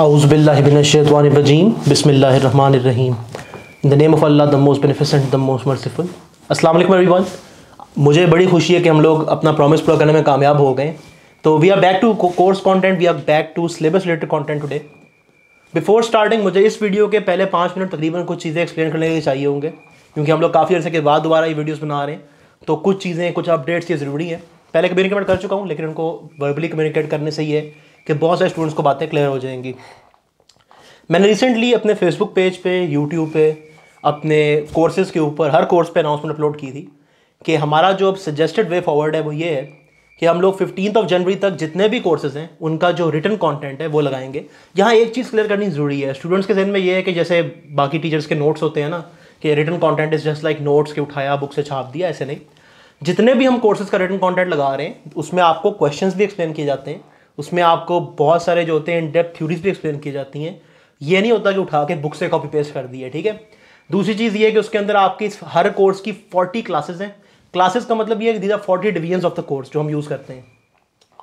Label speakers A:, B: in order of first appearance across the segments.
A: Auzubillahibineshaitwanirrajim. Bismillahirrahmanirrahim. In the name of Allah, the most beneficent, the most merciful. Assalamu everyone. मुझे बड़ी खुशी है कि हम लोग अपना प्रॉमिस पूरा करने में कामयाब हो गए तो we are back to course content we are back to syllabus related content today before starting मुझे इस वीडियो के पहले पाँच मिनट तकरीबन कुछ चीज़ें एक्सप्लेन करने के लिए चाहिए होंगे क्योंकि हम लोग काफ़ी अर्से के बाद दोबारा ये वीडियोज़ बना रहे हैं तो कुछ चीज़ें कुछ अपडेट्स ये ज़रूरी है पहले कम्युनिकेट कर चुका हूँ लेकिन उनको वर्बली कम्युनिकेट करने से ये कि बहुत सारे स्टूडेंट्स को बातें क्लियर हो जाएंगी मैंने रिसेंटली अपने फेसबुक पेज पे यूट्यूब पे अपने कोर्सेज़ के ऊपर हर कोर्स पे अनाउंसमेंट अपलोड की थी कि हमारा जो अब सजेस्टेड वे फॉरवर्ड है वो ये है कि हम लोग फिफ्टीन ऑफ जनवरी तक जितने भी कोर्सेज हैं उनका जो रिटर्न कॉन्टेंट है वो लगाएंगे यहाँ एक चीज़ क्लियर करनी ज़रूरी है स्टूडेंट्स के जहन में ये है कि जैसे बाकी टीचर्स के नोट्स होते हैं ना कि written content is just like notes के उठाया बुक से छाप दिया ऐसे नहीं जितने भी हम कोर्सेज़ का रिटर्न कॉन्टेंट लगा रहे हैं उसमें आपको क्वेश्चन भी एक्सप्लेन किए जाते हैं उसमें आपको बहुत सारे जो होते हैं इन डेप्थ थ्यूरीज भी एक्सप्लेन की जाती हैं ये नहीं होता कि उठा के बुक से कॉपी पेस्ट कर दी है ठीक है दूसरी चीज़ ये है कि उसके अंदर आपकी हर कोर्स की फोर्टी क्लासेज हैं क्लासेस का मतलब ये these are forty division of the course जो हम यूज़ करते हैं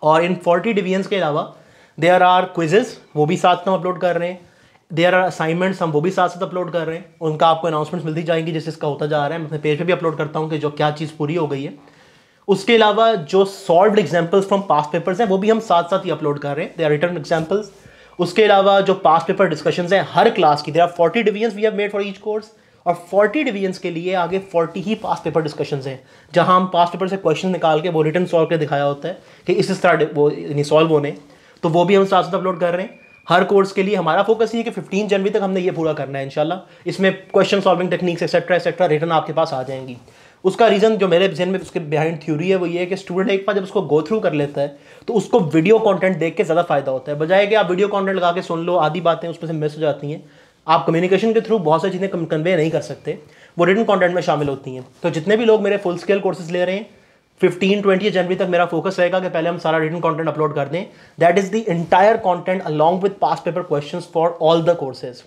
A: और इन फोर्टी डिवीजन्स के अलावा देयर आर क्विजेज वो भी साथ में अपलोड कर रहे हैं देयर आर असाइनमेंट्स हम वो भी साथ साथ अपलोड कर रहे हैं उनका आपको अनाउंसमेंट्स मिलती जाएंगी जिस इसका होता जा रहा है मैं अपने पेज पे भी अपलोड करता हूँ कि जो क्या चीज़ पूरी हो गई है उसके अलावा जो solved examples from past papers हैं वो भी हम साथ साथ ही अपलोड कर रहे हैं दे आर रिटर्न एग्जाम्पल्स उसके अलावा जो पास पेपर डिस्कशन हैं हर क्लास की तरह forty division we have made for each course और 40 डिवीजन्स के लिए आगे 40 ही पास पेपर डिस्कशन हैं जहां हम पास पेपर से क्वेश्चन निकाल के वो रिटर्न सॉल्व करके दिखाया होता है कि इस इस तरह वो सॉल्व होने तो वो भी हम साथ साथ अपलोड कर रहे हैं हर कोर्स के लिए हमारा फोकस ये है कि 15 जनवरी तक हमने ये पूरा करना है इंशाल्लाह इसमें question solving techniques etcetera etcetera written आपके पास आ जाएंगी उसका रीज़न जो मेरे जहन में उसके बिहाइंड थ्योरी है वो ये है कि स्टूडेंट एक बार जब उसको गो थ्रू कर लेता है तो उसको वीडियो कंटेंट देख के ज़्यादा फायदा होता है बजाय कि आप वीडियो कंटेंट लगा के सुन लो आधी बातें उसमें से मिस हो जाती हैं आप कम्युनिकेशन के थ्रू बहुत सारी चीज़ें कन्वे नहीं कर सकते वो रिटर्न कॉन्टेंट में शामिल होती हैं तो जितने भी लोग मेरे फुल स्केल कोर्सेज ले रहे हैं फिफ्टीन ट्वेंटी जनवरी तक मेरा फोकस रहेगा कि पहले हम सारा रिटर्न कॉन्टेंट अपलोड कर दें that is the entire content along with past paper question for all the courses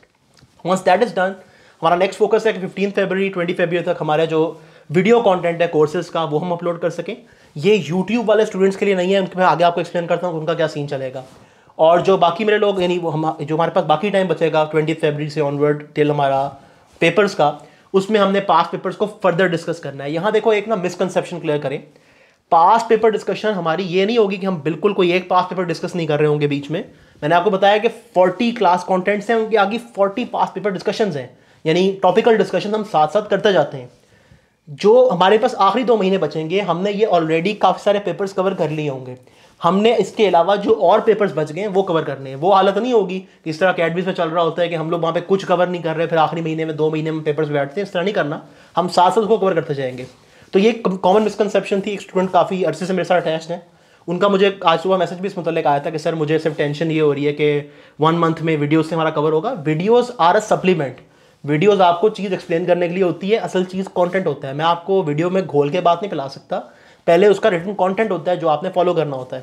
A: once that is done हमारा नेक्स्ट फोकस है कि फिफ्टीन फेबररी ट्वेंटी फेबररी तक हमारे जो वीडियो कंटेंट है कोर्सेज का वो हम अपलोड कर सकें ये यूट्यूब वाले स्टूडेंट्स के लिए नहीं है उनके मैं आगे आपको एक्सप्लेन करता हूँ उनका क्या सीन चलेगा और जो बाकी मेरे लोग यानी वो हम जो हमारे पास बाकी टाइम बचेगा ट्वेंटी फेबरी से ऑनवर्ड टिल हमारा पेपर्स का उसमें हमने पास पेपर्स को फर्दर डिस्कस करना है यहाँ देखो एक ना मिसकनसेप्शन क्लियर करें पास पेपर डिस्कशन हमारी ये नहीं होगी कि हम बिल्कुल कोई एक पास पेपर डिस्कस नहीं कर रहे होंगे बीच में मैंने आपको बताया कि 40 क्लास कॉन्टेंट्स हैं उनके आगे 40 पास पेपर डिस्कशंस हैं यानी टॉपिकल डिस्कशन हम साथ साथ करते जाते हैं जो हमारे पास आखिरी दो महीने बचेंगे हमने ये ऑलरेडी काफ़ी सारे पेपर्स कवर कर लिए होंगे हमने इसके अलावा जो और पेपर्स बच गए हैं वो कवर करने हैं वो हालत नहीं होगी कि इस तरह अकेडमीज में चल रहा होता है कि हम लोग वहाँ पे कुछ कवर नहीं कर रहे फिर आखिरी महीने में दो महीने में पेपर्स बैठते हैं इस तरह नहीं करना हम साथ साथ उसको कवर करते जाएंगे तो ये कॉमन मिसकनसेप्शन थी एक स्टूडेंट काफ़ी अरसे से मेरे साथ अटैच है उनका मुझे आज सुबह मैसेज भी इस मतलब आया था कि सर मुझे सिर्फ टेंशन ये हो रही है कि वन मंथ में वीडियोज से हमारा कवर होगा videos are a supplement videos आपको चीज़ एक्सप्लेन करने के लिए होती है असल चीज़ कंटेंट होता है मैं आपको वीडियो में घोल के बात नहीं पिला सकता पहले उसका रिटर्न कॉन्टेंट होता है जो आपने फॉलो करना होता है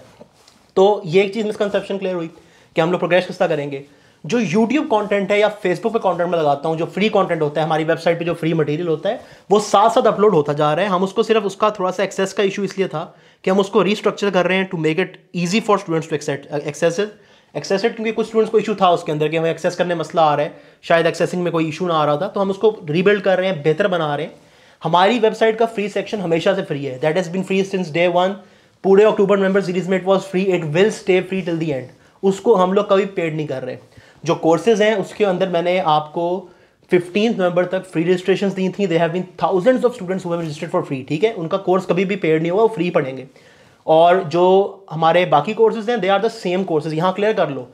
A: तो ये एक चीज़ मिसकनसेप्शन क्लियर हुई कि हम लोग प्रोग्रेस किसका करेंगे जो यूट्यूब कंटेंट है या फेसबुक पे कंटेंट में लगाता हूँ जो फ्री कंटेंट होता है हमारी वेबसाइट पे जो फ्री मटेरियल होता है वो साथ साथ अपलोड होता जा रहा है हम उसको सिर्फ उसका थोड़ा सा एक्सेस का इशू इसलिए था कि हम उसको रीस्ट्रक्चर कर रहे हैं to make it easy for students to access access accessed क्योंकि कुछ स्टूडेंट्स को इशू था उसके अंदर कि हमें एक्सेस करने मसला आ रहा है शायद एक्सेसिंग में कोई इशू ना आ रहा था तो हम उसको रीबिल्ड कर रहे हैं बेहतर बना रहे हैं हमारी वेबसाइट का फ्री सेक्शन हमेशा से फ्री है that is been free since day one पूरे अक्टूबर नवंबर सीरीज में it was free it will stay free till the end उसको हम लोग कभी पेड नहीं कर रहे जो कोर्सेज हैं उसके अंदर मैंने आपको फिफ्टीन नवंबर तक फ्री रजिस्ट्रेशन दी थी they have been thousands of students हुए रजिस्टर्ड फॉर फ्री ठीक है उनका कोर्स कभी भी पेड नहीं हुआ वो फ्री पढ़ेंगे और जो हमारे बाकी कोर्सेज हैं they are the same courses यहाँ क्लियर कर लो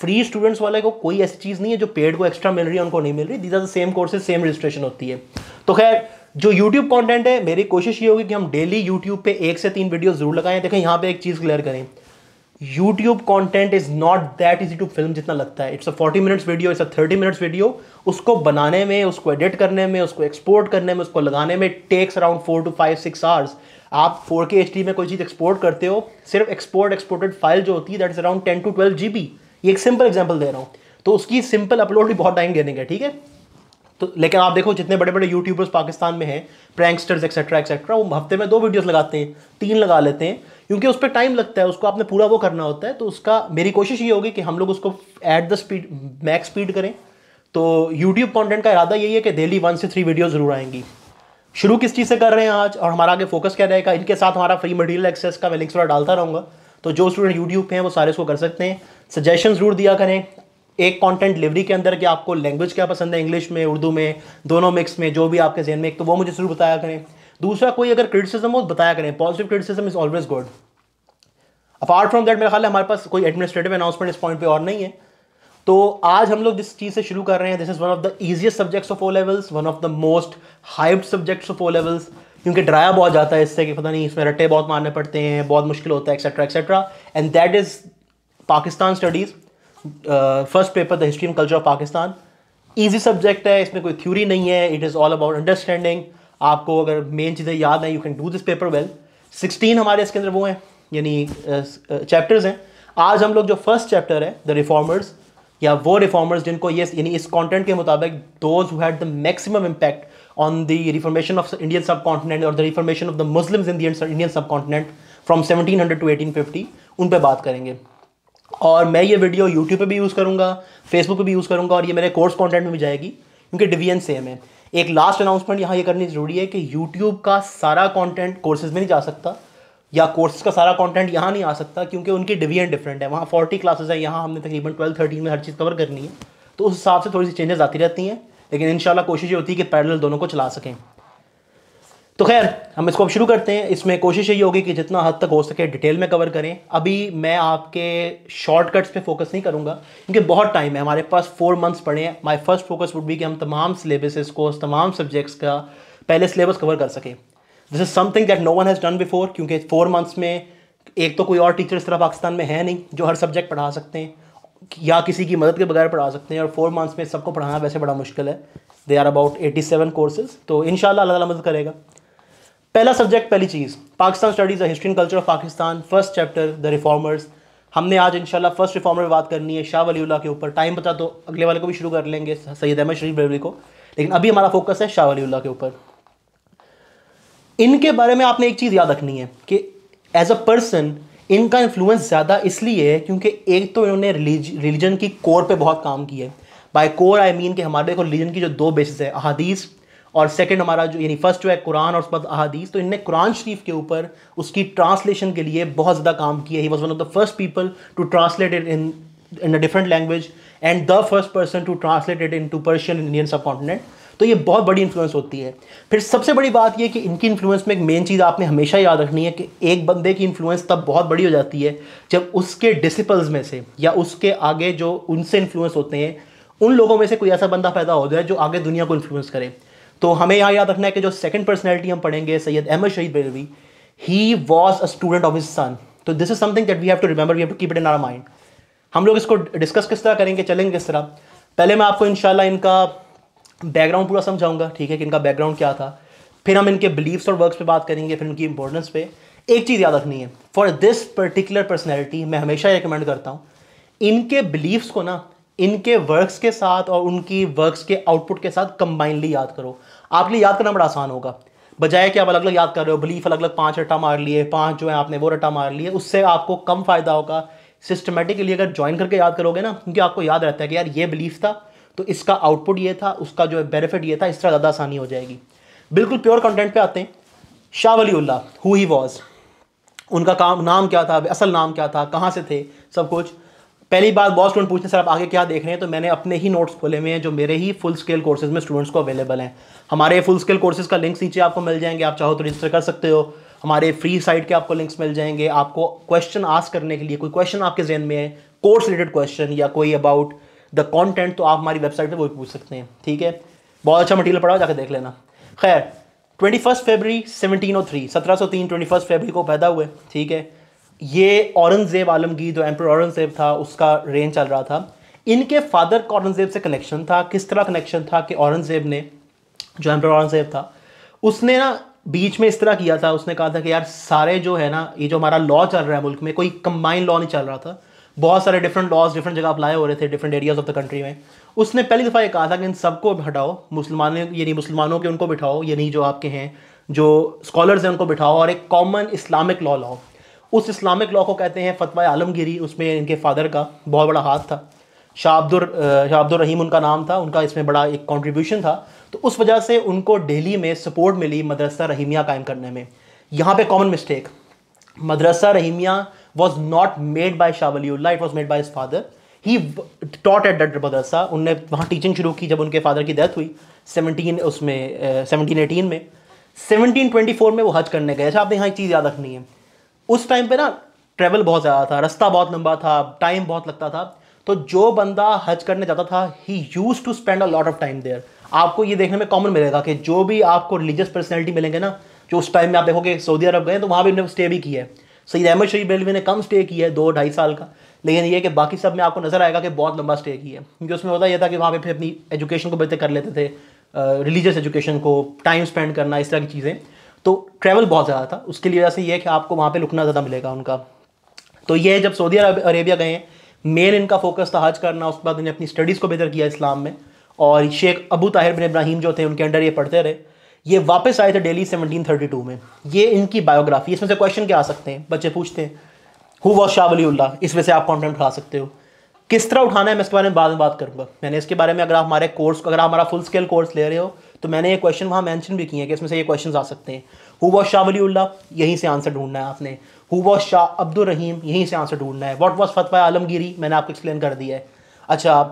A: फ्री स्टूडेंट्स वाले को कोई ऐसी चीज़ नहीं है जो पेड को एक्स्ट्रा मिल रही है उनको नहीं मिल रही these are the same courses same registration होती है तो खैर जो यूट्यूब कॉन्टेंट है मेरी कोशिश ये होगी कि हम डेली यूट्यूब पे एक से तीन वीडियो जरूर लगाएं देखें यहाँ पे एक चीज़ क्लियर करें YouTube content is not that easy to film जितना लगता है it's a 40 minutes video it's a 30 minutes video उसको बनाने में उसको एडिट करने में उसको एक्सपोर्ट करने में उसको लगाने में takes around four to five six hours आप 4K HD में कोई चीज़ एक्सपोर्ट करते हो सिर्फ एक्सपोर्ट एक्सपोर्टेड फाइल जो होती है that is around ten to twelve G ये एक सिंपल एग्जाम्पल दे रहा हूँ तो उसकी सिंपल अपलोड भी बहुत टाइम देने का ठीक है तो लेकिन आप देखो जितने बड़े बड़े यूट्यूबर्स पाकिस्तान में हैं प्रैंकस्टर्स एक्सेट्रा एक्सेट्रा वो हफ्ते में दो वीडियोस लगाते हैं तीन लगा लेते हैं क्योंकि उस पर टाइम लगता है उसको आपने पूरा वो करना होता है तो उसका मेरी कोशिश ये होगी कि हम लोग उसको at the speed max speed करें तो यूट्यूब कॉन्टेंट का इरादा यही है कि डेली वन से थ्री वीडियो ज़रूर आएंगी शुरू किस चीज़ से कर रहे हैं आज और हमारा आगे फोकस क्या रहेगा इनके साथ हमारा फ्री मटेरियल एक्सेस का मैं लिंक्स वगैरह डालता रहूँगा तो जो स्टूडेंट यूट्यूब पे हैं वो सारे इसको कर सकते हैं सजेशन ज़रूर दिया करें एक कंटेंट डिलीवरी के अंदर कि आपको लैंग्वेज क्या पसंद है इंग्लिश में उर्दू में दोनों मिक्स में जो भी आपके जहन में एक तो वो मुझे जरूर बताया करें दूसरा कोई अगर क्रिटिसिज्म हो बताया करें positive criticism is always good apart from that मेरा ख्याल है हमारे पास कोई एडमिनिस्ट्रेटिव अनाउंसमेंट इस पॉइंट पर और नहीं है तो आज हम लोग जिस चीज़ से शुरू कर रहे हैं this is one of the easiest subjects of O levels one of the most hyped subjects of O levels क्योंकि ड्राया बहुत जाता है इससे कि पता नहीं इसमें रट्टे बहुत मारने पड़ते हैं बहुत मुश्किल होता है etcetera etcetera and that is Pakistan studies first paper the history and culture of Pakistan easy subject है इसमें कोई थ्यूरी नहीं है it is all about understanding आपको अगर मेन चीज़ें याद हैं you can do this paper well sixteen हमारे इसके अंदर वो हैं यानी चैप्टर्स uh, uh, हैं आज हम लोग जो फर्स्ट चैप्टर है द रिफॉर्मर्स या वो रिफॉर्मर्स जिनको ये यानी इस कॉन्टेंट के मुताबिक those who had the maximum impact on the reformation of Indian subcontinent और the reformation of the Muslims in Indian subcontinent from hundred to fifty उन पर बात करेंगे और मैं ये वीडियो यूट्यूब पर भी यूज़ करूँगा फेसबुक पर भी यूज़ करूँगा और ये मेरे कोर्स कॉन्टेंट में भी जाएगी क्योंकि डिवीजन सेम है एक लास्ट अनाउंसमेंट यहाँ ये करनी ज़रूरी है कि यूट्यूब का सारा कॉन्टेंट कोर्सेज में नहीं जा सकता या कोर्स का सारा कंटेंट यहाँ नहीं आ सकता क्योंकि उनकी डिवीजन डिफरेंट है वहाँ फोर्टी क्लासेस हैं यहाँ हमने तकरीबन ट्वेल्व थर्टीन में हर चीज़ कवर करनी है तो उस हिसाब से थोड़ी सी चेंजेस आती रहती हैं लेकिन इन कोशिश ये होती है कि पैरल दोनों को चला सकें तो खैर हम इसको अब शुरू करते हैं इसमें कोशिश यही होगी कि जितना हद तक हो सके डिटेल में कवर करें अभी मैं आपके शॉर्टकट्स पे फोकस नहीं करूंगा क्योंकि बहुत टाइम है हमारे पास फोर मंथ्स पड़े हैं my first focus would be कि हम तमाम सिलेबसेस को तमाम सब्जेक्ट्स का पहले सिलेबस कवर कर सकें this is something that no one has done before क्योंकि फोर मंथ्स में एक तो कोई और टीचर इस तरह पाकिस्तान में है नहीं जो हर सब्जेक्ट पढ़ा सकते हैं या किसी की मदद के बगैर पढ़ा सकते हैं और फोर मंथ्स में सबको पढ़ाना वैसे बड़ा मुश्किल है they are about eighty seven courses तो इन शाला अल्लाह मदद करेगा पहला सब्जेक्ट पहली चीज़ Pakistan studies history and culture of Pakistan first chapter the reformers हमने आज इंशाल्लाह फर्स्ट रिफॉर्मर बात करनी है शाह वली के ऊपर टाइम बता तो अगले वाले को भी शुरू कर लेंगे सैयद अहमद शरीफ बरेली को लेकिन अभी हमारा फोकस है शाह वली के ऊपर इनके बारे में आपने एक चीज़ याद रखनी है कि एज अ पर्सन इनका इन्फ्लुएंस ज़्यादा इसलिए है क्योंकि एक तो इन्होंने रिलीजन की कोर पे बहुत काम किया है बाय कोर आई मीन कि हमारे देखो रिलीजन की जो दो बेसिस है अहादीस और सेकंड हमारा जो यानी फर्स्ट जो है कुरान और उसके बाद अहादीस तो इनने कुरान शरीफ के ऊपर उसकी ट्रांसलेशन के लिए बहुत ज़्यादा काम किया he was one of the first people to translate it in in a different language and the first person to translate it into Persian Indian subcontinent तो ये बहुत बड़ी इन्फ्लुएंस होती है फिर सबसे बड़ी बात यह कि इनकी इन्फ्लुएंस में एक मेन चीज़ आपने हमेशा याद रखनी है कि एक बंदे की इन्फ्लुएंस तब बहुत बड़ी हो जाती है जब उसके डिसिपल्स में से या उसके आगे जो उनसे इन्फ्लुएंस होते हैं उन लोगों में से कोई ऐसा बंदा पैदा हो जाए जो आगे दुनिया को इन्फ्लुएंस करे तो हमें यहाँ याद रखना है कि जो सेकंड पर्सनैलिटी हम पढ़ेंगे Syed Ahmad Shaheed Barelvi he was a student of his son तो this is something that we have to remember we have to keep it in our mind हम लोग इसको डिस्कस किस तरह करेंगे चलेंगे किस तरह पहले मैं आपको इनशाला इनका बैकग्राउंड पूरा समझाऊंगा ठीक है कि इनका बैकग्राउंड क्या था फिर हम इनके बिलीव्स और वर्क्स पे बात करेंगे फिर इनकी इंपॉर्टेंस पे एक चीज़ याद रखनी है फॉर दिस पर्टिकुलर पर्सनैलिटी मैं हमेशा रिकमेंड करता हूँ इनके बिलीव्स को ना इनके वर्क्स के साथ और उनकी वर्क्स के आउटपुट के साथ कंबाइनली याद करो आपके लिए याद करना बड़ा आसान होगा बजाय कि आप अलग अलग याद कर रहे हो बिलीफ अलग अलग पाँच रट्टा मार लिए पाँच जो है आपने वो रट्टा मार लिए उससे आपको कम फायदा होगा सिस्टमेटिकली अगर ज्वाइन करके याद करोगे ना क्योंकि आपको याद रहता है कि यार ये बिलीफ था तो इसका आउटपुट ये था उसका जो है बेनिफिट ये था इस तरह ज़्यादा आसानी हो जाएगी बिल्कुल प्योर कंटेंट पे आते हैं Shah Waliullah who he was उनका काम नाम क्या था असल नाम क्या था कहाँ से थे सब कुछ पहली बात बहुत स्टूडेंट पूछते हैं सर आप आगे क्या देख रहे हैं तो मैंने अपने ही नोट्स खोले हुए हैं जो मेरे ही फुल स्केल कोर्सेज में स्टूडेंट्स को अवेलेबल हैं हमारे फुल स्केल कोर्सेज का लिंक्स नीचे आपको मिल जाएंगे आप चाहो तो रजिस्टर कर सकते हो हमारे फ्री साइट के आपको लिंक्स मिल जाएंगे आपको क्वेश्चन आस्क करने के लिए कोई क्वेश्चन आपके जहन में है कोर्स रिलेटेड क्वेश्चन या कोई अबाउट द कॉन्टेंट तो आप हमारी वेबसाइट पर वो भी पूछ सकते हैं ठीक है बहुत अच्छा मटीरियल पढ़ाओ जाकर देख लेना खैर twenty first February seventeen o three सत्रह सौ तीन ट्वेंटी फर्स्ट फेबरी को पैदा हुए ठीक है ये औरंगजेब आलमगीर जो एम्पर औरंगजेब था उसका रेन चल रहा था इनके फादर का औरंगजेब से कनेक्शन था किस तरह कनेक्शन था कि औरंगजेब ने जो एम्पर औरंगजेब था उसने ना बीच में इस तरह किया था उसने कहा था कि यार सारे जो है ना ये जो हमारा लॉ चल रहा है मुल्क में कोई कंबाइन लॉ नहीं चल रहा था बहुत सारे डिफरेंट लॉज डिफरेंट जगह अप्लाई हो रहे थे different areas of the country में उसने पहली दफ़ा ये कहा था कि इन सबको हटाओ मुसलमान यानी मुसलमानों के उनको बिठाओ यानी जो आपके हैं जो स्कॉलर्स हैं उनको बिठाओ और एक कॉमन इस्लामिक लॉ लाओ उस इस्लामिक लॉ को कहते हैं फतवा आलमगिरी उसमें इनके फादर का बहुत बड़ा हाथ था शाह शाहब्दुर रहीम उनका नाम था उनका इसमें बड़ा एक कॉन्ट्रीब्यूशन था तो उस वजह से उनको दिल्ली में सपोर्ट मिली मदरसा रहीमिया कायम करने में यहाँ पे common mistake Madrasa Rahimiya was not made by Shah Waliullah, it was made by father he taught taught at that उनने वहाँ टीचिंग शुरू की जब उनके फादर की डेथ हुई सेवनटीन उसमें सेवनटीन uh, एटीन में सेवनटीन ट्वेंटी फोर में वो हज करने गए अच्छा आपने यहाँ एक चीज़ याद रखनी है उस टाइम पर ना ट्रेवल बहुत ज़्यादा था रास्ता बहुत लंबा था टाइम बहुत लगता था तो जो बंदा हज करने जाता था he used to spend a lot of time there आपको ये देखने में कॉमन मिलेगा कि जो भी आपको रिलीजियस पर्सनैलिटी मिलेंगे ना जो उस टाइम में आप देखोगे सऊदी अरब गए तो वहाँ भी उन्होंने स्टे भी किया है सईद अहमद शरीफ बेलवी ने कम स्टे किया है दो ढाई साल का लेकिन ये कि बाकी सब में आपको नज़र आएगा कि बहुत लंबा स्टे किया है क्योंकि उसमें होता यह था कि वहाँ पर फिर अपनी एजुकेशन को बेहतर कर लेते थे रिलीजियस एजुकेशन को टाइम स्पेंड करना इस तरह की चीज़ें तो ट्रैवल बहुत ज़्यादा था उसके लिए वजह से यह है कि आपको वहाँ पर रुकना ज़्यादा मिलेगा उनका तो ये जब सऊदी अरेबिया गए मेन इनका फोकस था हज करना उसके बाद उन्हें अपनी स्टडीज़ को बेहतर किया इस्लाम में और शेख अबू ताहिर बिन इब्राहिम जो थे उनके अंडर ये पढ़ते रहे ये वापस आए थे डेली 1732 में ये इनकी बायोग्राफी इसमें से क्वेश्चन क्या आ सकते हैं बच्चे पूछते हैं हु वॉ शाह वली इसमें से आप कॉन्टेंट उठा सकते हो किस तरह उठाना है मैं इसके बारे में बाद में बात करूंगा मैंने इसके बारे में अगर आप हमारे कोर्स अगर आप हमारा फुल स्केल कोर्स ले रहे हो तो मैंने ये क्वेश्चन वहाँ मैंशन भी किए हैं कि इसमें से ये क्वेश्चन आ सकते हैं हु वॉ शाह वली यहीं से आंसर ढूंढना है आपने हु वॉ शाह अब्दुल रहीम यहीं से आंसर ढूंढना है वॉट वॉज फतवा आलमगिरी मैंने आपको एक्सप्लेन कर दिया है अच्छा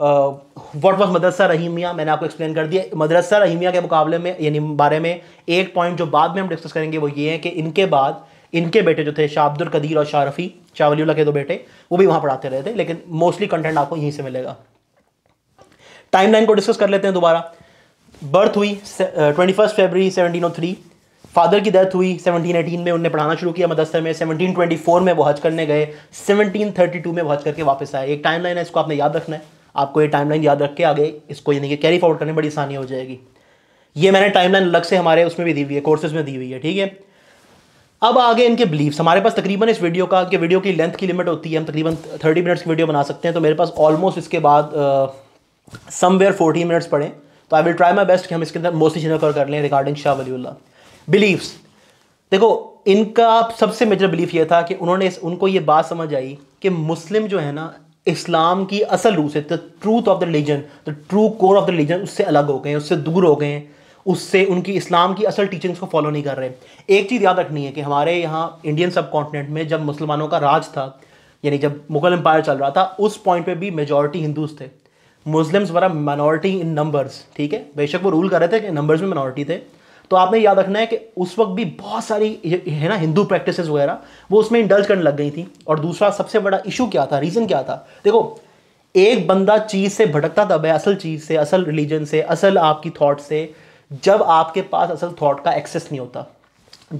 A: वॉट वॉज मदरसा रहीमिया मैंने आपको एक्सप्लेन कर दिया मदरसा रहीमिया के मुकाबले में यानी बारे में एक पॉइंट जो बाद में हम डिस्कस करेंगे वो ये है कि इनके बाद इनके बेटे जो थे शाहब्दुल कदीर और शाहरफी शाहवलीला के दो बेटे वो भी वहाँ पढ़ाते रहे थे लेकिन मोस्टली कंटेंट आपको यहीं से मिलेगा टाइम को डिस्कस कर लेते हैं दोबारा बर्थ हुई twenty first February seventeen o three father की डेथ हुई एटीन में उनने पढ़ाना शुरू किया मदरसे में फोर में वो हज करने गए टू में वो हज करके वापस आए एक टाइमलाइन है इसको आपने याद रखना है आपको ये टाइमलाइन याद रख के आगे इसको यानी कि कैरी फॉरवर्ड करने में बड़ी आसानी हो जाएगी ये मैंने टाइमलाइन अलग से हमारे उसमें भी दी हुई है कोर्सेज में दी हुई है ठीक है अब आगे इनके बिलीफ्स हमारे पास तकरीबन इस वीडियो का कि वीडियो की लेंथ की लिमिट होती है हम तकरीबन थर्टी मिनट्स की वीडियो बना सकते हैं तो मेरे पास ऑलमोस्ट इसके बाद समवेयर फोर्टी मिनट्स पड़े तो I will try my best कि हम इसके अंदर मोस्टली चीज़ें कर लें रिगार्डिंग शाह वली बिलीव्स देखो इनका सबसे मेजर बिलीफ ये था कि उन्होंने इस, उनको ये बात समझ आई कि मुस्लिम जो है ना इस्लाम की असल रूह से the truth of the religion the true core of the religion उससे अलग हो गए हैं उससे दूर हो गए हैं उससे उनकी इस्लाम की असल टीचिंग्स को फॉलो नहीं कर रहे एक चीज़ याद रखनी है कि हमारे यहाँ इंडियन सब कॉन्टिनेंट में जब मुसलमानों का राज था यानी जब मुगल एम्पायर चल रहा था उस पॉइंट पे भी मेजॉरिटी हिंदूज थे Muslims were minority in numbers ठीक है बेशक वो रूल कर रहे थे कि नंबर्स में माइनॉरिटी थे तो आपने याद रखना है कि उस वक्त भी बहुत सारी है ना हिंदू प्रैक्टिस वगैरह वो उसमें इंडल्ज करने लग गई थी और दूसरा सबसे बड़ा इशू क्या था रीज़न क्या था देखो एक बंदा चीज़ से भटकता तब है असल चीज़ से असल रिलीजन से असल आपकी थॉट से जब आपके पास असल थाट का एक्सेस नहीं होता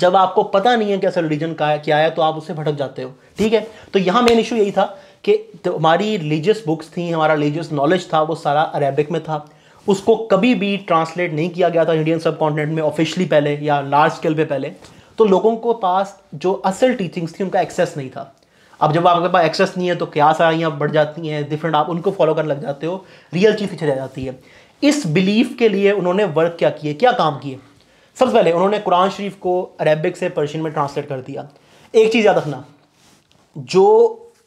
A: जब आपको पता नहीं है कि असल रिलीजन का क्या है तो आप उससे भटक जाते हो ठीक है तो यहाँ मेन इशू यही था कि हमारी रिलीजियस बुक्स थी हमारा रिलीजियस नॉलेज था वो सारा अरेबिक में था उसको कभी भी ट्रांसलेट नहीं किया गया था इंडियन सब कॉन्टिनेंट में ऑफिशियली पहले या लार्ज स्केल पे पहले तो लोगों को पास जो असल टीचिंग्स थी उनका एक्सेस नहीं था अब जब आपके पास एक्सेस नहीं है तो क्या सारियाँ बढ़ जाती हैं डिफरेंट आप उनको फॉलो करने लग जाते हो रियल चीज़ पीछे रह जाती है इस बिलीफ के लिए उन्होंने वर्क क्या किए क्या काम किए सबसे पहले उन्होंने कुरान शरीफ को अरेबिक से पर्शियन में ट्रांसलेट कर दिया एक चीज़ याद रखना जो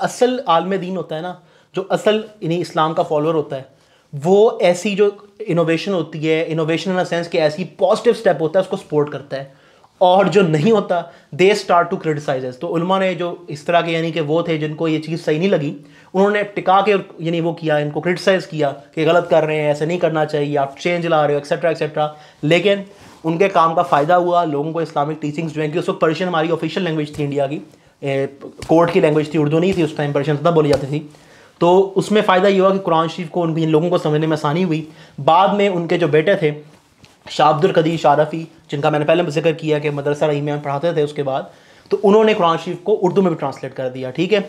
A: असल आलम दीन होता है ना जो असल इन्हीं इस्लाम का फॉलोअर होता है वो ऐसी जो इनोवेशन होती है इनोवेशन इन सेंस कि ऐसी पॉजिटिव स्टेप होता है उसको सपोर्ट करता है और जो नहीं होता दे स्टार्ट टू क्रिटिसाइज तो उलमा ने जो इस तरह के यानी कि वो थे जिनको ये चीज़ सही नहीं लगी उन्होंने टिका के यानी वो किया इनको क्रिटिसाइज़ किया कि गलत कर रहे हैं ऐसे नहीं करना चाहिए आप चेंज ला रहे हो एक्सेट्रा एक्सेट्रा लेकिन उनके काम का फ़ायदा हुआ लोगों को इस्लामिक टीचिंग्स जो है कि उस वक्त पर्शियन हमारी ऑफिशियल लैंग्वेज थी इंडिया की कोर्ट की लैंग्वेज थी उर्दू नहीं थी उस टाइम पर्शियन ज़्यादा बोली जाती थी तो उसमें फ़ायदा ये हुआ कि कुरान शरीफ को उन लोगों को समझने में आसानी हुई बाद में उनके जो बेटे थे अब्दुल कदीर शारफ़ी जिनका मैंने पहले जिक्र किया कि मदरसा रही में पढ़ाते थे उसके बाद तो उन्होंने कुरान शरीफ को उर्दू में भी ट्रांसलेट कर दिया ठीक है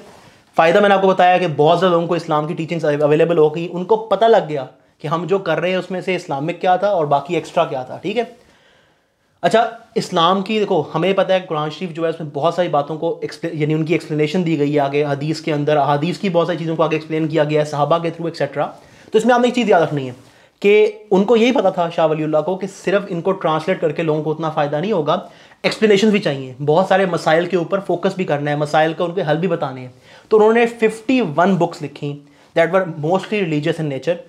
A: फ़ायदा मैंने आपको बताया कि बहुत ज़्यादा लोगों को इस्लाम की टीचिंग्स अवेलेबल हो गई उनको पता लग गया कि हम जो कर रहे हैं उसमें से इस्लामिक क्या था और बाकी एक्स्ट्रा क्या था ठीक है अच्छा इस्लाम की देखो हमें पता है कुरान शरीफ जो है उसमें बहुत सारी बातों को यानी उनकी एक्सप्लेनेशन दी गई है आगे हदीस के अंदर हदीस की बहुत सारी चीज़ों को आगे एक्सप्लेन किया गया है साहबा के थ्रू एक्सेट्रा तो इसमें आपने एक चीज़ याद रखनी है कि उनको यही पता था शाह वली को कि सिर्फ इनको ट्रांसलेट करके लोगों को उतना फ़ायदा नहीं होगा एक्सप्लेनेशन भी चाहिए बहुत सारे मसाइल के ऊपर फोकस भी करना है मसाइल का उनके हल भी बताने हैं तो उन्होंने फिफ्टी वन बुक्स लिखी that were mostly religious in nature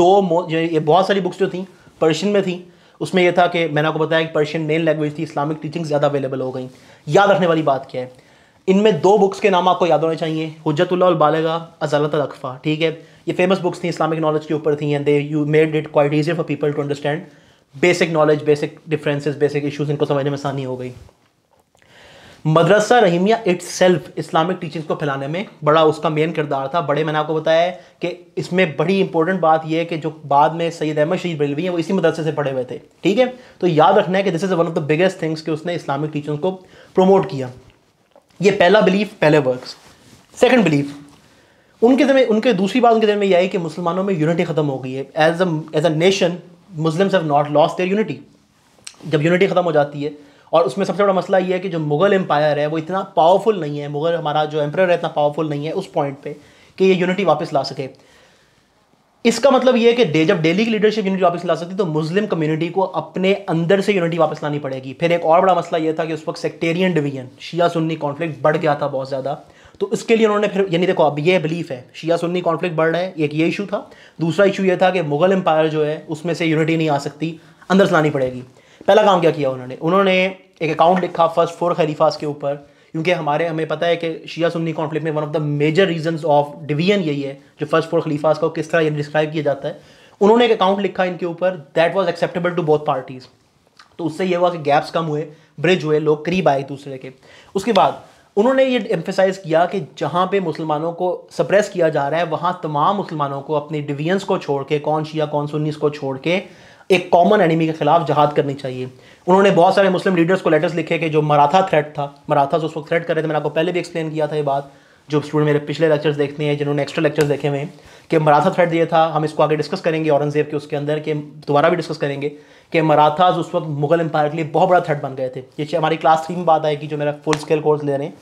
A: though ये बहुत सारी बुक्स जो थी पर्शियन में थी उसमें यह था कि मैंने आपको बताया कि पर्शियन मेन लैंग्वेज थी इस्लामिक टीचिंग ज़्यादा अवेलेबल हो गई याद रखने वाली बात क्या है इनमें दो बुक्स के नाम आपको याद होने चाहिए हजतुल्ला बालगा अजालत अकफ़ा ठीक है ये फेमस बुक्स थी इस्लामिक नॉलेज के ऊपर थी and they you made it quite easy for people to understand basic knowledge basic differences basic issues इनको समझने में आसानी हो गई Madrasa Rahimiya self Islamic teachings को फैलाने में बड़ा उसका मेन किरदार था बड़े मैंने आपको बताया है कि इसमें बड़ी इंपॉर्टेंट बात यह है कि जो बाद में सैयद अहमद शहीद बरेलवी हैं वो इसी मदरसे से पढ़े हुए थे ठीक है तो याद रखना है कि this is one of the biggest things कि उसने इस्लामिक टीचिंग्स को प्रमोट किया ये पहला बिलीफ पहले वर्क सेकेंड बिलीफ उनके जमे उनके दूसरी बात उनके जमे में यह है कि मुसलमानों में यूनिटी ख़त्म हो गई है as as a nation Muslims have not lost their unity जब यूनिटी ख़त्म हो जाती है और उसमें सबसे बड़ा मसला ये है कि जो मुगल एम्पायर है वो इतना पावरफुल नहीं है मुगल हमारा जो एम्पायर है इतना पावरफुल नहीं है उस पॉइंट पे कि ये यूनिटी वापस ला सके इसका मतलब ये है कि दे, जब डेली की लीडरशिप यूनिटी वापस ला सकती तो मुस्लिम कम्युनिटी को अपने अंदर से यूनिटी वापस लानी पड़ेगी फिर एक और बड़ा मसला ये था कि उस वक्त सेक्टेरियन डिवीजन शिया सुन्नी कॉन्फ्लिक्ट बढ़ गया था बहुत ज़्यादा तो इसके लिए उन्होंने फिर यानी देखो अब ये बिलीफ है शिया सुन्नी कॉन्फ्लिक्ट बढ़ रहा है एक ये इशू था दूसरा इशू यह था कि मुगल एम्पायर जो है उसमें से यूनिटी नहीं आ सकती अंदर से लानी पड़ेगी पहला काम क्या किया उन्होंने उन्होंने एक अकाउंट लिखा फर्स्ट फोर खलीफाज के ऊपर क्योंकि हमारे हमें पता है कि शिया सुन्नी कॉन्फ्लिक्ट में one of the major reason of division यही है जो फर्स्ट फोर खलीफाज को किस तरह ये डिस्क्राइब किया जाता है उन्होंने एक अकाउंट लिखा इनके ऊपर that was acceptable to both parties तो उससे ये हुआ कि गैप्स कम हुए ब्रिज हुए लोग करीब आए दूसरे के उसके बाद उन्होंने ये एम्फेसाइज किया कि जहाँ पे मुसलमानों को सप्रेस किया जा रहा है वहाँ तमाम मुसलमानों को अपने डिवीजन्स को छोड़ के कौन शिया कौन सुन्नी को छोड़ के एक कॉमन एनिमी के खिलाफ जहाद करनी चाहिए उन्होंने बहुत सारे मुस्लिम लीडर्स को लेटर्स लिखे कि जो मराठा थ्रेट था मराठा उस वक्त थ्रेट कर रहे थे मैंने आपको पहले भी एक्सप्लेन किया था ये बात जो स्टूडेंट मेरे पिछले लेक्चर्स देखते हैं जिन्होंने एक्स्ट्रा लेक्चर्स देखे हुए हैं कि मराठा थ्रेट दिया था हम इसको आगे डिस्कस करेंगे औरंगजेब के उसके अंदर के दोबारा भी डिस्कस करेंगे कि मराठा उस वक्त मुगल एम्पायर के लिए बहुत बड़ा थ्रेट बन गए थे ये हमारी क्लास थ्री में बात आएगी जो मेरा फुल स्केल कोर्स ले रहे हैं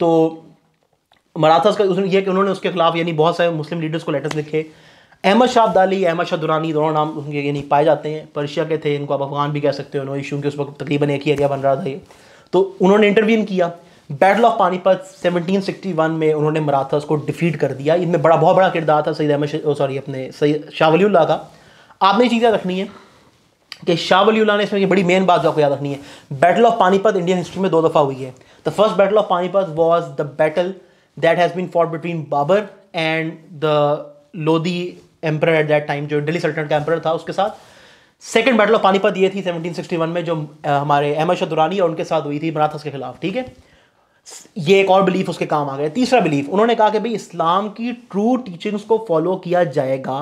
A: तो मराठा का उसने ये कि उन्होंने उसके खिलाफ यानी बहुत सारे मुस्लिम लीडर्स को लेटर्स लिखे अहमद शाह अब्दाली अहमद शाह दुरानी दोनों नाम उनके यानी पाए जाते हैं परशिया के थे इनको आप अफगान भी कह सकते हो नो इशू के उस वक्त तकरीबन एक ही एरिया बन रहा था ये तो उन्होंने इंटरव्यून किया बैटल ऑफ पानीपत 1761 में उन्होंने मराठास को डिफीट कर दिया इनमें बड़ा बहुत बड़ा किरदार था सईद अहमद सॉरी अपने सईद शाहवली का आपने चीज़ें रखनी है कि शाहवली ने इसमें ये बड़ी मेन बात जो आपको याद रखनी है battle of Panipat Indian history में दो दफ़ा हुई है the first battle of Panipat was the battle that has been fought between Babur and the Lodi emperor at that time जो दिल्ली सल्तनत का एम्प्रायर था उसके साथ सेकंड बैटल ऑफ पानीपत ये थी 1761 में जो हमारे अहमद शाह दुरानी और उनके साथ हुई थी मराथस के खिलाफ ठीक है ये एक और बिलीफ उसके काम आ गए तीसरा बिलीफ उन्होंने कहा कि भाई इस्लाम की ट्रू टीचिंग्स को फॉलो किया जाएगा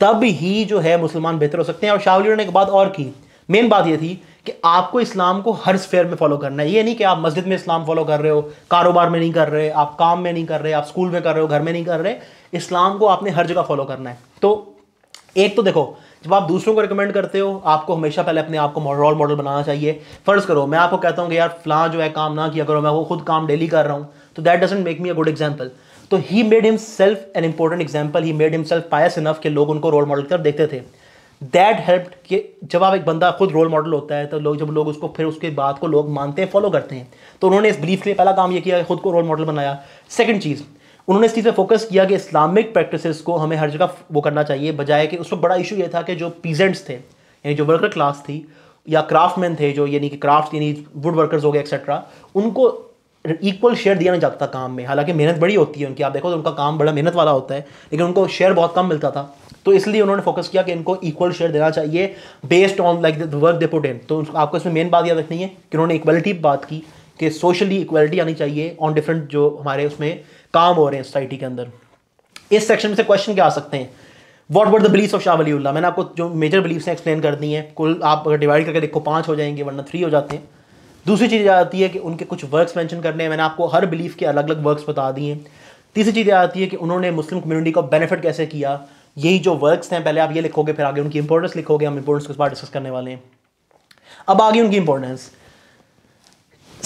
A: तब ही जो है मुसलमान बेहतर हो सकते हैं और शाहली ने एक बात और की मेन बात यह थी कि आपको इस्लाम को हर स्फेयर में फॉलो करना है ये नहीं कि आप मस्जिद में इस्लाम फॉलो कर रहे हो कारोबार में नहीं कर रहे आप काम में नहीं कर रहे आप स्कूल में कर रहे हो घर में नहीं कर रहे इस्लाम को आपने हर जगह फॉलो करना है तो एक तो देखो जब आप दूसरों को रिकमेंड करते हो आपको हमेशा पहले अपने आप को रोल मॉडल बनाना चाहिए फ़र्ज़ करो मैं आपको कहता हूँ कि यार फ्ला जो है काम ना किया करो मैं वो खुद काम डेली कर रहा हूँ तो that doesn't make me a good example तो he made himself an important example he made himself pious enough के लोग उनको रोल मॉडल कर तरफ देखते थे दैट हेल्प कि जब आप एक बंदा खुद रोल मॉडल होता है तो लोग जब लोग उसको फिर उसके बात को लोग मानते हैं फॉलो करते हैं तो उन्होंने इस बिलीफ के लिए पहला काम ये किया खुद को रोल मॉडल बनाया सेकंड चीज़ उन्होंने इस चीज़ पर फोकस किया कि इस्लामिक प्रैक्टिसेस को हमें हर जगह वो करना चाहिए बजाय कि उस पर बड़ा इशू ये था कि जो पीजेंट्स थे यानी जो वर्कर क्लास थी या क्राफ्टमैन थे जो यानी कि क्राफ्ट यानी वुड वर्कर्स हो गए एक्सेट्रा उनको इक्वल शेयर दिया नहीं जाता काम में हालांकि मेहनत बड़ी होती है उनकी आप देखो तो उनका काम बड़ा मेहनत वाला होता है लेकिन उनको शेयर बहुत कम मिलता था तो इसलिए उन्होंने फोकस किया कि इनको इक्वल शेयर देना चाहिए based on like the work they put in तो आपको इसमें मेन बात याद रखनी है कि उन्होंने इक्वलिटी बात की कि सोशली इक्वलिटी आनी चाहिए ऑन डिफरेंट जो हमारे उसमें काम हो रहे हैं सोसाइटी के अंदर इस सेक्शन में से क्वेश्चन क्या आ सकते हैं what were the belief of Shah Waliullah मैंने आपको जो मेजर बिलीफ्स हैं एक्सप्लेन कर दी हैं कुल आप अगर डिवाइड करके देखो पाँच हो जाएंगे वरना थ्री हो जाते हैं दूसरी चीज़ याद आती है कि उनके कुछ वर्क्स मैंशन करने हैं मैंने आपको हर बिलीफ के अलग अलग वर्क्स बता दिए हैं तीसरी चीज़ याद आती है कि उन्होंने मुस्लिम कम्युनिटी को बेनिफिट कैसे किया यही जो वर्क्स हैं पहले आप ये लिखोगे फिर आगे उनकी इंपॉर्टेंस लिखोगे हम इंपॉर्टेंस के बाद डिस्कस करने वाले हैं अब आगे उनकी इंपॉर्टेंस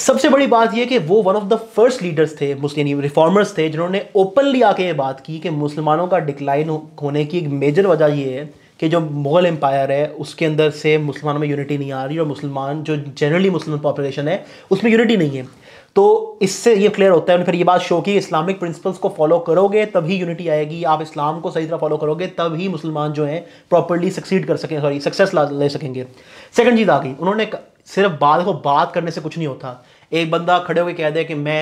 A: सबसे बड़ी बात यह कि वो one of the first leaders थे मुस्लिम रिफॉर्मर्स थे जिन्होंने ओपनली आके ये बात की कि मुसलमानों का डिक्लाइन होने की एक मेजर वजह ये है कि जो मुगल एम्पायर है उसके अंदर से मुसलमानों में यूनिटी नहीं आ रही और मुसलमान जो जनरली मुस्लिम पॉपुलेशन है उसमें यूनिटी नहीं है तो इससे ये क्लियर होता है फिर ये बात शो की इस्लामिक प्रिंसिपल्स को फॉलो करोगे तभी यूनिटी आएगी आप इस्लाम को सही तरह फॉलो करोगे तभी मुसलमान जो है प्रॉपरली सक्सीड कर सकें सॉरी सक्सेस ले सकेंगे सेकंड चीज़ आ गई उन्होंने सिर्फ बात को बात करने से कुछ नहीं होता एक बंदा खड़े होकर कह दे कि मैं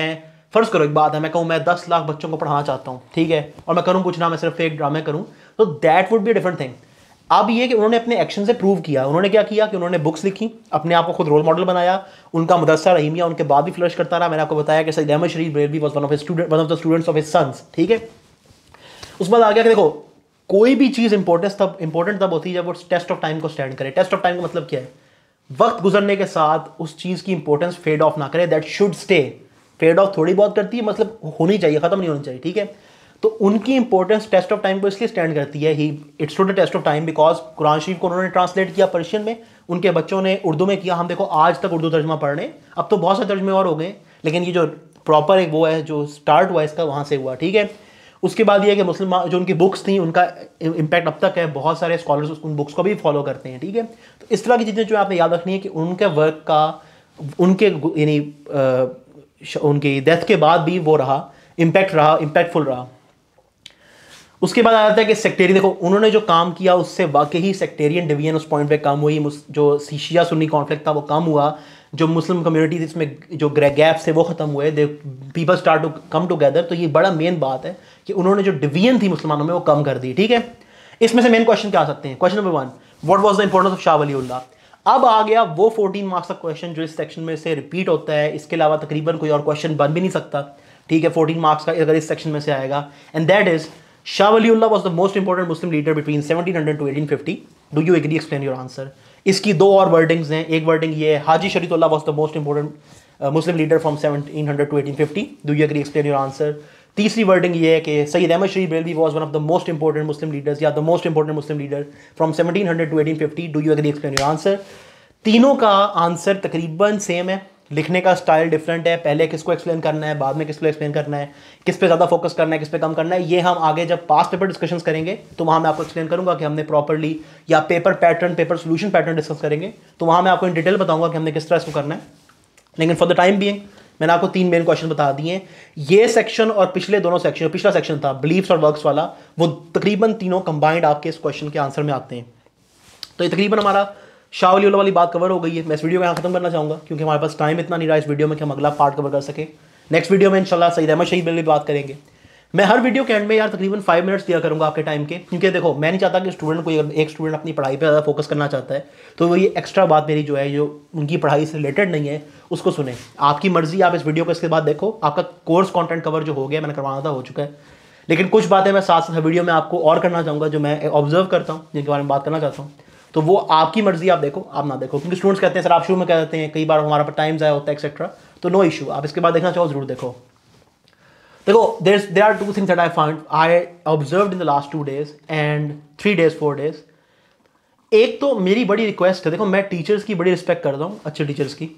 A: फ़र्ज़ करो एक बात है मैं कहूँ मैं दस लाख बच्चों को पढ़ाना चाहता हूँ ठीक है और मैं करूँ कुछ ना मैं सिर्फ एक ड्रामे करूँ तो that would be different thing अब ये कि उन्होंने अपने एक्शन से प्रूव किया उन्होंने क्या किया कि उन्होंने बुक्स लिखी अपने आप को खुद रोल मॉडल बनाया उनका मदरसा रहीमिया उनके बाद भी फ्लश करता रहा मैंने आपको बताया कि Syed Ahmad Shareef Barelvi was one of student one of the students of his sons ठीक है उस बाद आ गया कि देखो कोई भी चीज़ इंपॉर्टेंस तब इंपॉर्टेंट तब होती है जब वो टेस्ट ऑफ टाइम को स्टैंड करे टेस्ट ऑफ टाइम का मतलब क्या है वक्त गुजरने के साथ उस चीज़ की इंपॉर्टेंस फेड ऑफ ना करे that should stay fade off थोड़ी बहुत करती है मतलब होनी चाहिए ख़त्म नहीं होनी चाहिए ठीक है तो उनकी इंपॉर्टेंस टेस्ट ऑफ टाइम को इसलिए स्टैंड करती है ही it's to the test of time because कुरान शरीफ को उन्होंने ट्रांसलेट किया पर्शियन में उनके बच्चों ने उर्दू में किया हम देखो आज तक उर्दू तर्जमा पढ़ रहे हैं अब तो बहुत सारे तर्जमे और हो गए लेकिन ये जो प्रॉपर एक वो है जो स्टार्ट हुआ इसका वहाँ से हुआ ठीक है उसके बाद ये कि मुस्लिम जो उनकी बुक्स थी उनका इम्पैक्ट अब तक है बहुत सारे स्कॉलर्स उन बुक्स को भी फॉलो करते हैं ठीक है तो इस तरह की चीज़ें जो आपने याद रखनी है कि उनके वर्क का उनके यानी उनकी डेथ के बाद भी वो रहा इम्पैक्ट रहा इम्पैक्टफुल रहा उसके बाद आ जाता है कि सेक्टेरियन देखो उन्होंने जो काम किया उससे वाकई ही सेक्टेरियन डिवीजन उस पॉइंट पे कम हुई जो सीशिया सुन्नी कॉन्फ्लिक्ट था वो कम हुआ जो मुस्लिम कम्युनिटी थी इसमें जो गैप्स थे वो ख़त्म हुए they people start to come together तो ये बड़ा मेन बात है कि उन्होंने जो डिवीजन थी मुसलमानों में वो कम कर दी ठीक है इसमें से मेन क्वेश्चन क्या आ सकते हैं question number one what was the importance of Shah Ullah अब आ गया वो फोर्टीन मार्क्स का क्वेश्चन जो इस सेक्शन में से रिपीट होता है इसके अलावा तकरीबन कोई और क्वेश्चन बन भी नहीं सकता ठीक है फोर्टीन मार्क्स का अगर इस सेक्शन में से आएगा and that is Shah Waliullah was the most important Muslim leader between 1700 to 1850. Do you agree? Explain your answer. इसकी दो और वर्डिंग्स हैं एक वर्डिंग ये है Haji Shariatullah was the most important Muslim leader from 1700 to 1850 do you agree explain your answer तीसरी wording ये है कि Syed Ahmad Shareef Barelvi was one of the most important Muslim leaders या the most important Muslim leader from 1700 to 1850 do you agree explain your answer तीनों का answer तकरीबन same है लिखने का स्टाइल डिफरेंट है पहले किसको एक्सप्लेन करना है बाद में किसको एक्सप्लेन करना है किस पे ज़्यादा फोकस करना है किस पे कम करना है ये हम आगे जब पास्ट पेपर डिस्कशन करेंगे तो वहाँ मैं आपको एक्सप्लेन करूँगा कि हमने प्रॉपरली या paper pattern paper solution pattern discuss करेंगे तो वहाँ मैं आपको इन डिटेल बताऊँगा कि हमने किस तरह इसको करना है लेकिन फॉर द टाइम बींग मैंने आपको तीन मेन क्वेश्चन बता दिए हैं ये सेक्शन और पिछले दोनों सेक्शन पिछला सेक्शन था बिलीव्स और वर्क्स वाला वो तकरीबन तीनों कंबाइंड आपके इस क्वेश्चन के आंसर में आते हैं तो ये तकरीबन हमारा शावली वाला वाली बात कवर हो गई है मैं इस वीडियो को यहाँ खत्म करना चाहूँगा क्योंकि हमारे पास टाइम इतना नहीं रहा इस वीडियो में कि हम अगला पार्ट कवर कर सकें नेक्स्ट वीडियो में इंशाल्लाह सईद अहमद शहीद बिल बात करेंगे मैं हर वीडियो के एंड में यार तकरीबन फाइव मिनट्स दिया करूँगा आपके टाइम के क्योंकि देखो मैं नहीं चाहता कि स्टूडेंट को एक स्टूडेंट अपनी पढ़ाई पर ज़्यादा फोकस करना चाहता है तो वो ये एक्स्ट्रा बात मेरी जो है जो उनकी पढ़ाई से रिलेटेड नहीं है उसको सुने आपकी मर्ज़ी आप इस वीडियो को इसके बाद देखो आपका कोर्स कॉन्टेंट कवर जो हो गया मैंने करवाना था हो चुका है लेकिन कुछ बातें मैं साथ साथ वीडियो में आपको और करना चाहूँगा जो मैं ऑब्जर्व करता हूँ जिनके बारे में बात करना चाहता हूँ तो वो आपकी मर्जी आप देखो आप ना देखो क्योंकि स्टूडेंट्स कहते हैं सर आप शुरू में कह देते हैं कई बार हमारा पर टाइम ज़ाया होता है एक्सेट्रा तो नो इशू आप इसके बाद देखना चाहो जरूर देखो देखो there there are two things that I found I observe in the last two days and three days four days एक तो मेरी बड़ी रिक्वेस्ट है देखो मैं टीचर्स की बड़ी रिस्पेक्ट करता हूँ अच्छे टीचर्स की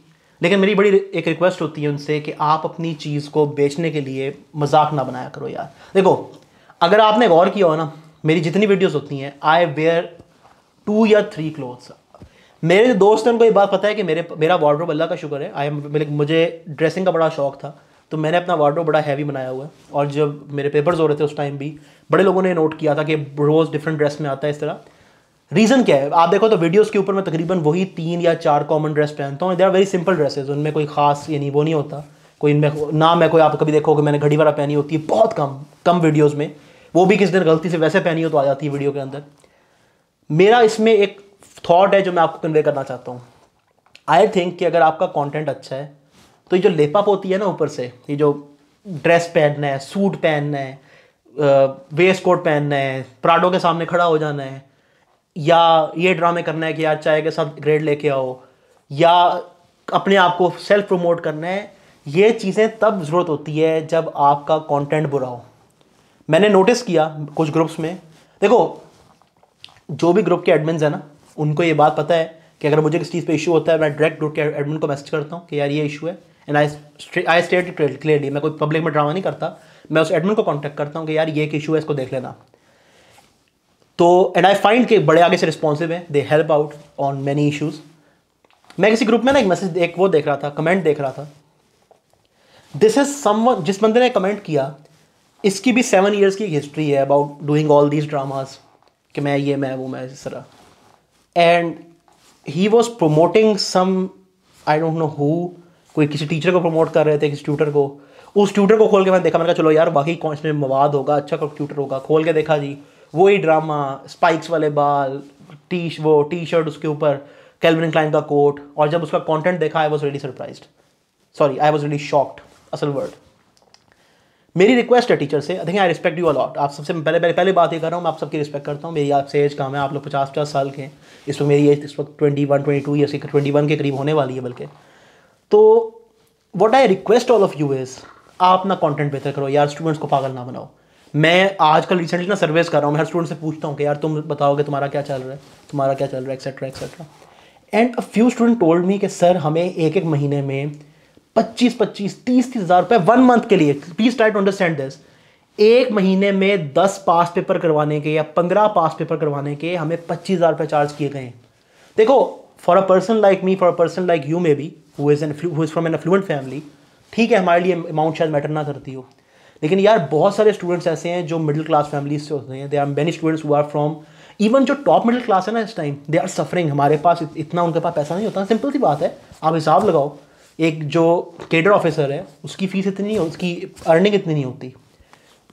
A: लेकिन मेरी बड़ी एक रिक्वेस्ट होती है उनसे कि आप अपनी चीज़ को बेचने के लिए मजाक ना बनाया करो यार देखो अगर आपने गौर किया हो ना मेरी जितनी वीडियोस होती हैं आई वेयर टू या थ्री क्लोथ्स मेरे जो दोस्त हैं उनको ये बात पता है कि मेरे मेरा वार्ड्रोब अल्लाह का शुक्र है आई एम मुझे ड्रेसिंग का बड़ा शौक था तो मैंने अपना वार्ड्रोब बड़ा हैवी बनाया हुआ है और जब मेरे पेपर्स हो रहे थे उस टाइम भी बड़े लोगों ने नोट किया था कि रोज़ डिफरेंट ड्रेस में आता है इस तरह रीज़न क्या है आप देखो तो वीडियोस के ऊपर मैं तकरीबन वही तीन या चार कॉमन ड्रेस पहनता हूँ there are very simple dresses उनमें कोई खास यानी वो नहीं होता कोई इनमें ना मैं कोई आप कभी देखो कि मैंने घड़ी वाला पहनी होती है बहुत कम कम वीडियोज़ में वो भी किस दिन गलती से वैसे पहनी हो तो आ जाती है वीडियो के अंदर मेरा इसमें एक थॉट है जो मैं आपको कन्वे करना चाहता हूँ आई थिंक कि अगर आपका कंटेंट अच्छा है तो ये जो लेपअप होती है ना ऊपर से ये जो ड्रेस पहनना है सूट पहनना है वेस्ट कोट पहनना है प्राडो के सामने खड़ा हो जाना है या ये ड्रामे करना है कि यार चाय के साथ ग्रेड लेके आओ या अपने आप को सेल्फ प्रमोट करना है ये चीज़ें तब ज़रूरत होती है जब आपका कंटेंट बुरा हो मैंने नोटिस किया कुछ ग्रुप्स में देखो जो भी ग्रुप के एडमिन है ना उनको ये बात पता है कि अगर मुझे किस चीज़ पे इशू होता है मैं डायरेक्ट ग्रुप के एडमिन को मैसेज करता हूँ कि यार ये इशू है and I I state it clearly मैं कोई पब्लिक में ड्रामा नहीं करता मैं उस एडमिन को कॉन्टैक्ट करता हूँ कि यार ये एक इशू है इसको देख लेना तो एंड आई फाइंड के बड़े आगे से रिस्पॉन्सिव हैं they help out on many issues मैं किसी ग्रुप में ना एक मैसेज एक वो देख रहा था कमेंट देख रहा था दिस इज सम जिस बंदे ने कमेंट किया इसकी भी सेवन ईयर्स की हिस्ट्री है about doing all these dramas कि मैं ये मैं वो मैं इस तरह and he was promoting some I don't know who कोई किसी टीचर को प्रमोट कर रहे थे किसी ट्यूटर को उस ट्यूटर को खोल के मैंने देखा मैंने कहा चलो यार बाकी कौन से मवाद होगा अच्छा ट्यूटर होगा खोल के देखा जी वही ड्रामा स्पाइक्स वाले बाल टी वो टी शर्ट उसके ऊपर कैलविन क्लाइन का कोट और जब उसका कंटेंट देखा I was really surprise sorry I was really shocked असल वर्ड मेरी रिक्वेस्ट है टीचर से आई रिस्पेक्ट यू अलॉट आप सबसे पहले पहले पहले बात ये कर रहा हूँ मैं आप सबकी रिस्पेक्ट करता हूँ मेरी आपसे एज कम है आप लोग पचास पचास साल के हैं इस वक्त मेरी एज इस वक्त ट्वेंटी वन ट्वेंटी टू या ट्वेंटी वन के करीब होने वाली है बल्कि तो what I request all of you is आप अपना कॉन्टेंट बेहतर करो यार स्टूडेंट्स को पागल ना बनाओ मैं आजकल रिसेंटली ना सर्वेस कर रहा हूँ मैं हर स्टूडेंट से पूछता हूँ कि यार तुम बताओ कि तुम्हारा क्या चल रहा है तुम्हारा क्या चल रहा है etcetera etcetera and a few student told me कि सर हमें एक एक महीने में पच्चीस पच्चीस तीस तीस हज़ार रुपए वन मंथ के लिए please try to understand this एक महीने में दस पास पेपर करवाने के या पंद्रह पास पेपर करवाने के हमें पच्चीस हज़ार रुपये चार्ज किए गए देखो for a person like me for a person like you maybe who is an who is from an affluent family ठीक है हमारे लिए अमाउंट शायद मैटर ना करती हो लेकिन यार बहुत सारे स्टूडेंट्स ऐसे हैं जो मिडिल क्लास फैमिलीज से होते हैं they are many students who are from even जो टॉप मिडिल क्लास है ना इस टाइम दे आर सफरिंग हमारे पास इतना उनके पास पैसा नहीं होता सिंपल सी बात है आप हिसाब लगाओ एक जो केडर ऑफिसर है उसकी फीस इतनी नहीं है उसकी अर्निंग इतनी नहीं होती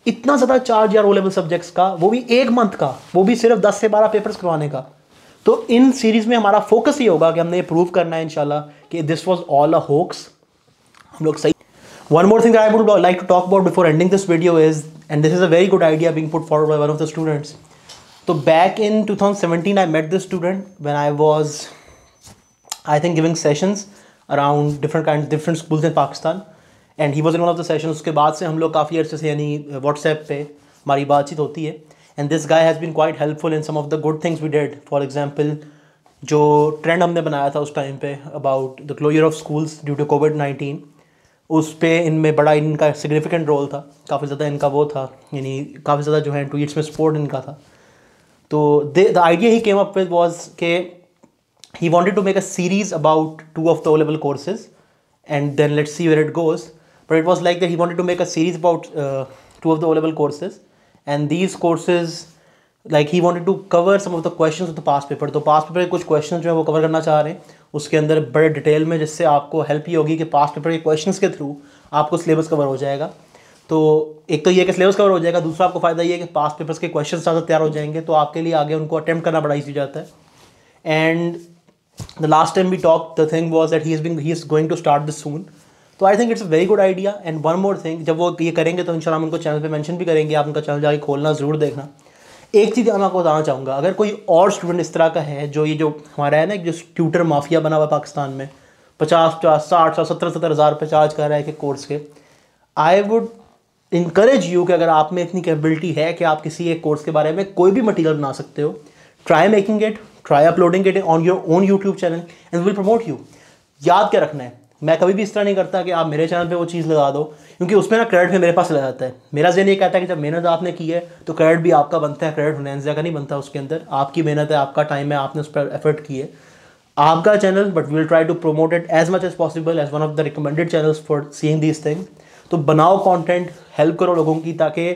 A: इतना ज़्यादा चार्ज या रो लेवल सब्जेक्ट्स का वो भी एक मंथ का वो भी सिर्फ दस से बारह पेपर्स करवाने का तो इन सीरीज में हमारा फोकस ये होगा कि हमने ये प्रूव करना है इनशाला कि this was all a hoax हम लोग सही one more thing I would like to talk about before ending this video is and this is a very good idea being put for one of the students तो back in two thousand seventeen I met this student when I was I think giving sessions around different kind different schools in Pakistan and he was in one of the session उसके बाद से हम लोग काफ़ी अर्से से यानी WhatsApp पे हमारी बातचीत होती है and this guy has been quite helpful in some of the good things we did for example जो ट्रेंड हमने बनाया था उस टाइम पे about the closure of schools due to covid nineteen उस पर इनमें बड़ा इनका सिग्निफिकेंट रोल था काफ़ी ज़्यादा इनका वो था यानी काफ़ी ज़्यादा जो है ट्वीट्स में सपोर्ट इनका था तो the idea he came up with was के he wanted to make a series about two of the O-level courses and then let's see where it goes. But it was like that he wanted to make a series about uh, two of the O-level courses and these courses like he wanted to cover some of the questions of the past paper So past paper के कुछ questions jo है वो cover karna cha rahe, हैं उसके अंदर बड़े detail में जिससे आपको हेल्प ही होगी कि past paper ke questions ke through aapko syllabus cover ho jayega. तो एक तो ये कि सिलेबस कवर हो जाएगा दूसरा आपको फ़ायदा ये है कि पास पेपर्स के क्वेश्चन ज़्यादा तैयार हो जाएंगे तो आपके लिए आगे उनको अटैम्प्ट करना बड़ा ईजी हो जाता है and the last time we talked the thing was that he is being he is going to start this soon तो I think it's a very good idea and one more thing जब वो ये करेंगे तो इंशाल्लाह हम उनको channel पे मेंशन भी करेंगे आप उनका चैनल जाके खोलना ज़रूर देखना एक चीज़ मैं आपको बताना चाहूँगा अगर कोई और स्टूडेंट इस तरह का है जो ये जो हमारा है ना जो ट्यूटर माफिया बना हुआ पाकिस्तान में पचास पचास साठ सौ सत्तर सत्तर हज़ार रुपये चार्ज कर रहा है एक कोर्स के आई वुड इंकरेज यू कि अगर आप में इतनी कैपेबिलिटी है कि आप किसी एक कोर्स के बारे में कोई भी मटीरियल बना सकते हो try making it try uploading it on your own YouTube channel and will promote you याद क्या रखना है मैं कभी भी इस तरह नहीं करता कि आप मेरे चैनल पे वो चीज़ लगा दो क्योंकि उसमें ना क्रेडिट भी मेरे पास लगा जाता है मेरा जेन ये कहता है कि जब मेहनत आपने की है तो क्रेडिट भी आपका बनता है क्रेडिट हुनैनजिया का नहीं बनता उसके अंदर आपकी मेहनत है आपका टाइम है आपने उस पर एफर्ट की है आपका channel but will try to promote it as much as possible as one of the recommended channels for seeing this thing तो बनाओ कॉन्टेंट हेल्प करो लोगों की ताकि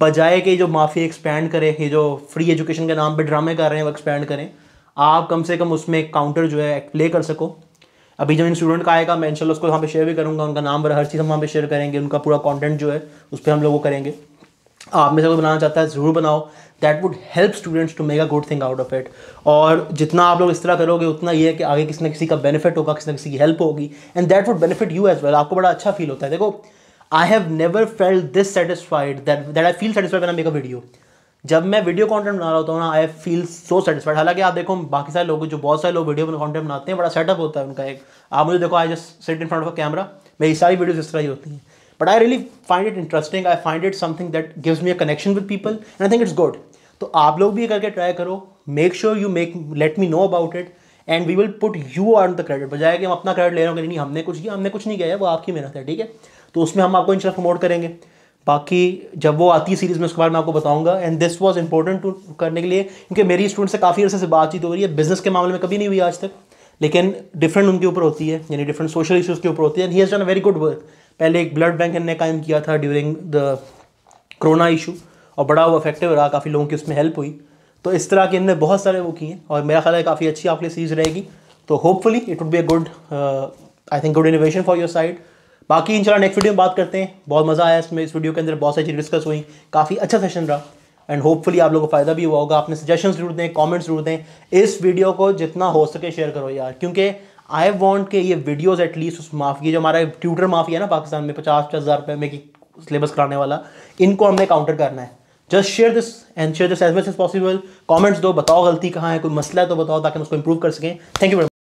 A: बजाय के जो माफ़ी एक्सपैंड करें ये जो फ्री एजुकेशन के नाम पर ड्रामे कर रहे हैं वो एक्सपैंड करें आप कम से कम उसमें एक काउंटर जो है प्ले कर सको अभी जब इन स्टूडेंट का आएगा मैं इनशाला उसको वहाँ पे शेयर भी करूँगा उनका नाम वगैरह हर चीज़ हम वहाँ पे शेयर करेंगे उनका पूरा कंटेंट जो है उस पर हम लोग वो करेंगे आप में से कोई बनाना चाहता है ज़रूर बनाओ that would help students to make a good thing out of it और जितना आप लोग इस तरह करोगे उतना ये है कि आगे किसी ना किसी का बेनिफिट होगा किसी ना किसी की हेल्प होगी and that would benefit you as well आपको बड़ा अच्छा फील होता है देखो I have never felt this satisfied that that I feel satisfied make a video जब मैं वीडियो कंटेंट बना रहा होता हूँ ना आई फील सो सेटिस्फाइड हालांकि आप देखो बाकी सारे लोग जो बहुत सारे लोग वीडियो कंटेंट बनाते हैं बड़ा सेटअप होता है उनका एक आप मुझे देखो I just set in front of camera मेरी सारी वीडियोज इस तरह ही होती हैं but I really find it interesting I find it something that gives me a connection with people and I think it's good तो आप लोग भी ये करके ट्राई करो make sure you make let me know about it and we will put you on the credit बजाय कि हम अपना क्रेडिट ले रहे हो नहीं हमने कुछ किया हमने कुछ नहीं किया है वो आपकी मेहनत है ठीक है तो उसमें हम आपको इंशाल्लाह प्रमोट करेंगे बाकी जब वो आती है सीरीज़ में उसके बाद में आपको बताऊंगा and this was important to करने के लिए क्योंकि मेरी स्टूडेंट से काफ़ी अर्से से बातचीत हो रही है बिज़नेस के मामले में कभी नहीं हुई आज तक लेकिन डिफरेंट उनके ऊपर होती है यानी डिफरेंट सोशल इशूज़ के ऊपर होती है and he has done very good work पहले एक ब्लड बैंक इन्हें कायम किया था ड्यूरिंग द कोरोना इशू और बड़ा वो इफेक्टिव रहा काफ़ी लोगों की उसमें हेल्प हुई तो इस तरह के इनने बहुत सारे वो किए हैं और मेरा ख्याल है काफ़ी अच्छी आपके लिए सीरीज़ रहेगी तो hopefully it would be a good I think good innovation for your side बाकी इंशाल्लाह नेक्स्ट वीडियो में बात करते हैं बहुत मज़ा आया इसमें इस वीडियो के अंदर बहुत सारी डिस्कस हुई काफ़ी अच्छा सेशन रहा एंड होपफुली आप लोगों को फ़ायदा भी हुआ होगा आपने सजेशन जरूर दें कॉमेंट्स जरूर दें इस वीडियो को जितना हो सके शेयर करो यार क्योंकि आई वॉन्ट के ये वीडियोज एटलीस्ट उस माफी जो हमारा ट्यूटर माफी है ना पाकिस्तान में पचास पचास हज़ार रुपये में सिलेबस कराने वाला इनको हमने काउंटर करना है just share this and share this as much as possible comments दो बताओ गलती कहाँ है कोई मसला है तो बताओ ताकि हम उसको इम्प्रूव कर सकें थैंक यू